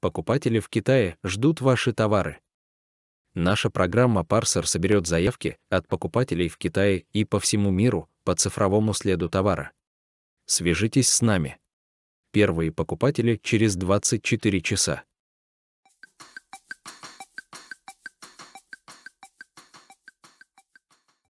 Покупатели в Китае ждут ваши товары. Наша программа Parser соберет заявки от покупателей в Китае и по всему миру по цифровому следу товара. Свяжитесь с нами. Первые покупатели через 24 часа.